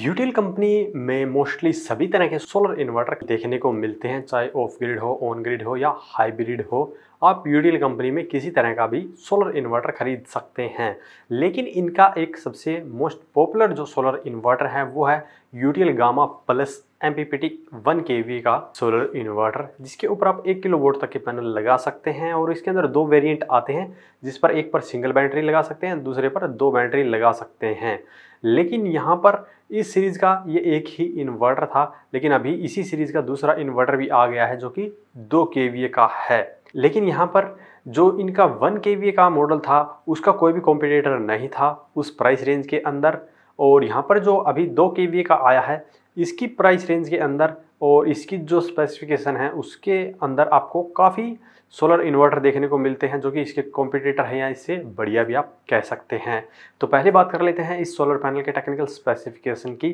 यूटिल company में mostly सभी तरह के सोलर इन्वर्टर देखने को मिलते हैं चाहे ऑफ ग्रिड हो ऑन ग्रिड हो या हाइब्रिड हो आप यूटिल कंपनी में किसी तरह का भी सोलर इन्वर्टर खरीद सकते हैं लेकिन इनका एक सबसे मोस्ट पॉपुलर जो सोलर इन्वर्टर है वो है UTL gamma plus M P P T one K V का सोलर इन्वर्टर जिसके ऊपर आप एक किलो वोट तक के पैनल लगा सकते हैं और इसके अंदर दो वेरिएंट आते हैं जिस पर एक पर सिंगल बैटरी लगा सकते हैं दूसरे पर दो बैटरी लगा सकते हैं लेकिन यहाँ पर इस सीरीज़ का ये एक ही इन्वर्टर था लेकिन अभी इसी सीरीज़ का दूसरा इन्वर्टर भी आ गया है जो कि दो के वी का है लेकिन यहाँ पर जो इनका वन के का मॉडल था उसका कोई भी कॉम्पिटिटर नहीं था उस प्राइस रेंज के अंदर और यहाँ पर जो अभी दो के का आया है इसकी प्राइस रेंज के अंदर और इसकी जो स्पेसिफिकेशन है उसके अंदर आपको काफ़ी सोलर इन्वर्टर देखने को मिलते हैं जो कि इसके कॉम्पिटिटर हैं या इससे बढ़िया भी आप कह सकते हैं तो पहले बात कर लेते हैं इस सोलर पैनल के टेक्निकल स्पेसिफिकेशन की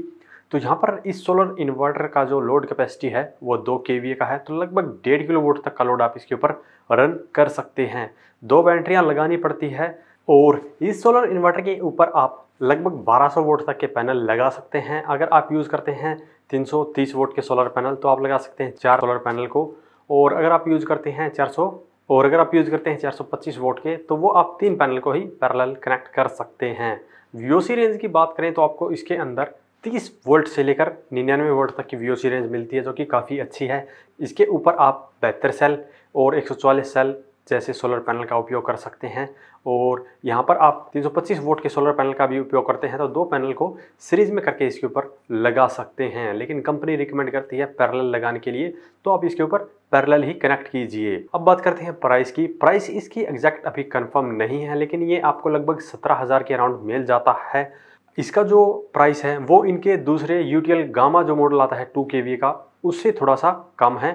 तो यहाँ पर इस सोलर इन्वर्टर का जो लोड कैपेसिटी है वो दो के का है तो लगभग डेढ़ किलो वोट तक का लोड आप इसके ऊपर रन कर सकते हैं दो बैटरियाँ लगानी पड़ती है और इस सोलर इन्वर्टर के ऊपर आप लगभग 1200 वोट तक के पैनल लगा सकते हैं अगर आप यूज़ करते हैं 330 वोट के सोलर पैनल तो आप लगा सकते हैं चार सोलर पैनल को और अगर आप यूज़ करते हैं 400 और अगर आप यूज़ करते हैं 425 वोट के तो वो आप तीन पैनल को ही पैरेलल कनेक्ट कर सकते हैं वी रेंज की बात करें तो आपको इसके अंदर 30 वोल्ट से लेकर 99 वोल्ट तक की वी रेंज मिलती है जो कि काफ़ी अच्छी है इसके ऊपर आप बेहतर सेल और 144 सेल जैसे सोलर पैनल का उपयोग कर सकते हैं और यहाँ पर आप 325 वोल्ट के सोलर पैनल का भी उपयोग करते हैं तो दो पैनल को सीरीज में करके इसके ऊपर लगा सकते हैं लेकिन कंपनी रिकमेंड करती है पैरेलल लगाने के लिए तो आप इसके ऊपर पैरेलल ही कनेक्ट कीजिए अब बात करते हैं प्राइस की प्राइस इसकी एग्जैक्ट अभी कन्फर्म नहीं है लेकिन ये आपको लगभग सत्रह हज़ार के अराउंड मिल जाता है इसका जो प्राइस है वो इनके दूसरे यू टी गामा जो मॉडल आता है टू के का उससे थोड़ा सा कम है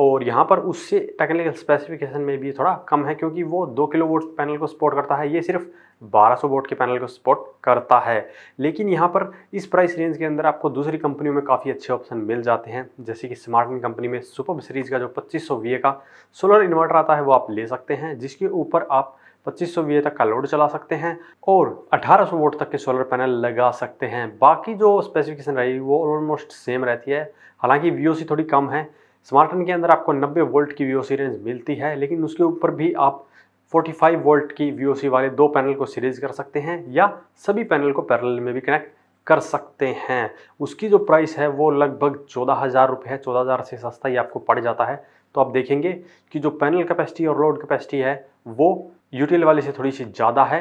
और यहाँ पर उससे टेक्निकल स्पेसिफिकेशन में भी थोड़ा कम है क्योंकि वो दो किलो वोट पैनल को सपोर्ट करता है ये सिर्फ 1200 वोट के पैनल को सपोर्ट करता है लेकिन यहाँ पर इस प्राइस रेंज के अंदर आपको दूसरी कंपनियों में काफ़ी अच्छे ऑप्शन मिल जाते हैं जैसे कि स्मार्टन कंपनी में सुपर सीरीज़ का जो पच्चीस सौ का सोलर इन्वर्टर आता है वो आप ले सकते हैं जिसके ऊपर आप 2500 सौ तक का लोड चला सकते हैं और 1800 वोट तक के सोलर पैनल लगा सकते हैं बाकी जो स्पेसिफिकेशन रहेगी वो ऑलमोस्ट सेम रहती है हालांकि वी थोड़ी कम है स्मार्टन के अंदर आपको 90 वोल्ट की वी रेंज मिलती है लेकिन उसके ऊपर भी आप 45 वोल्ट की वी वाले दो पैनल को सीरीज कर सकते हैं या सभी पैनल को पैरल में भी कनेक्ट कर सकते हैं उसकी जो प्राइस है वो लगभग चौदह हज़ार रुपये है चौदह हज़ार से सस्ता ही आपको पड़ जाता है तो आप देखेंगे कि जो पैनल कैपेसिटी और लोड कैपेसिटी है वो यूटिल वाले से थोड़ी सी ज़्यादा है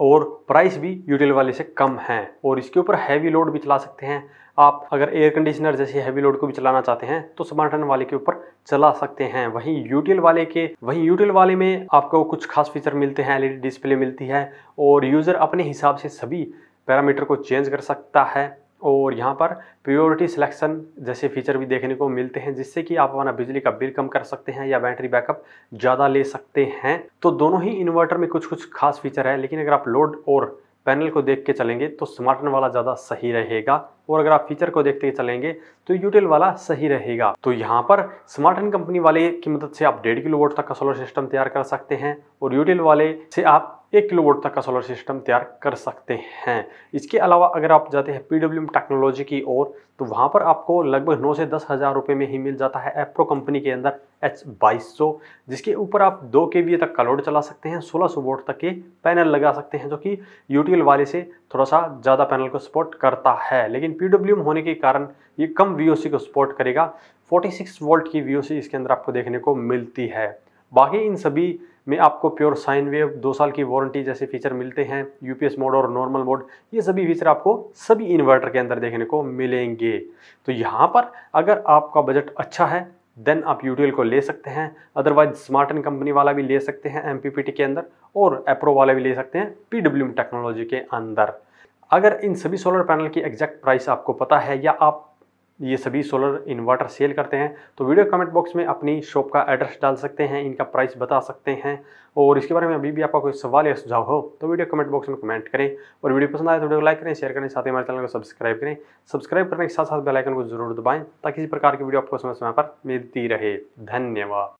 और प्राइस भी यूटिल वाले से कम है और इसके ऊपर हैवी लोड भी चला सकते हैं आप अगर एयर कंडीशनर जैसे हैवी लोड को भी चलाना चाहते हैं तो स्मार्टन वाले के ऊपर चला सकते हैं वहीं यूटिल वाले के वहीं यूटिल वाले में आपको कुछ खास फीचर मिलते हैं एलईडी डिस्प्ले मिलती है और यूज़र अपने हिसाब से सभी पैरामीटर को चेंज कर सकता है और यहाँ पर प्योरिटी सिलेक्शन जैसे फीचर भी देखने को मिलते हैं जिससे कि आप अपना बिजली का बिल कम कर सकते हैं या बैटरी बैकअप ज़्यादा ले सकते हैं तो दोनों ही इन्वर्टर में कुछ कुछ खास फीचर है लेकिन अगर आप लोड और पैनल को देख के चलेंगे तो स्मार्टन वाला ज़्यादा सही रहेगा और अगर आप फीचर को देखते चलेंगे तो यूटेल वाला सही रहेगा तो यहाँ पर स्मार्टन कंपनी वाले की मदद से आप डेढ़ किलो वोट तक का सोलर सिस्टम तैयार कर सकते हैं और यूटेल वाले से आप एक किलो वोट तक का सोलर सिस्टम तैयार कर सकते हैं इसके अलावा अगर आप जाते हैं पीडब्ल्यू टेक्नोलॉजी की ओर तो वहाँ पर आपको लगभग नौ से दस हज़ार रुपये में ही मिल जाता है एप्रो कंपनी के अंदर एच बाईस सौ जिसके ऊपर आप दो के वी तक का लोड चला सकते हैं सोलह सौ वोट तक के पैनल लगा सकते हैं जो कि यूटीएल वाले से थोड़ा सा ज़्यादा पैनल को सपोर्ट करता है लेकिन पी होने के कारण ये कम वी को सपोर्ट करेगा फोर्टी वोल्ट की वी इसके अंदर आपको देखने को मिलती है बाकी इन सभी में आपको प्योर साइन वेव दो साल की वारंटी जैसे फीचर मिलते हैं यूपीएस मोड और नॉर्मल मोड ये सभी फीचर आपको सभी इन्वर्टर के अंदर देखने को मिलेंगे तो यहाँ पर अगर आपका बजट अच्छा है देन आप यूटीएल को ले सकते हैं अदरवाइज स्मार्ट एंड कंपनी वाला भी ले सकते हैं एम के अंदर और एप्रो वाला भी ले सकते हैं पी टेक्नोलॉजी के अंदर अगर इन सभी सोलर पैनल की एग्जैक्ट प्राइस आपको पता है या आप ये सभी सोलर इन्वर्टर सेल करते हैं तो वीडियो कमेंट बॉक्स में अपनी शॉप का एड्रेस डाल सकते हैं इनका प्राइस बता सकते हैं और इसके बारे में अभी भी आपका कोई सवाल या सुझाव हो तो वीडियो कमेंट बॉक्स में कमेंट करें और वीडियो पसंद आए तो वीडियो को लाइक करें शेयर करें साथ ही हमारे चैनल को सब्सक्राइब करें सब्सक्राइब करने के साथ साथ बेलाइकन को जरूर दबाएँ ताकि इसी प्रकार की वीडियो आपको समय समय पर मिलती रहे धन्यवाद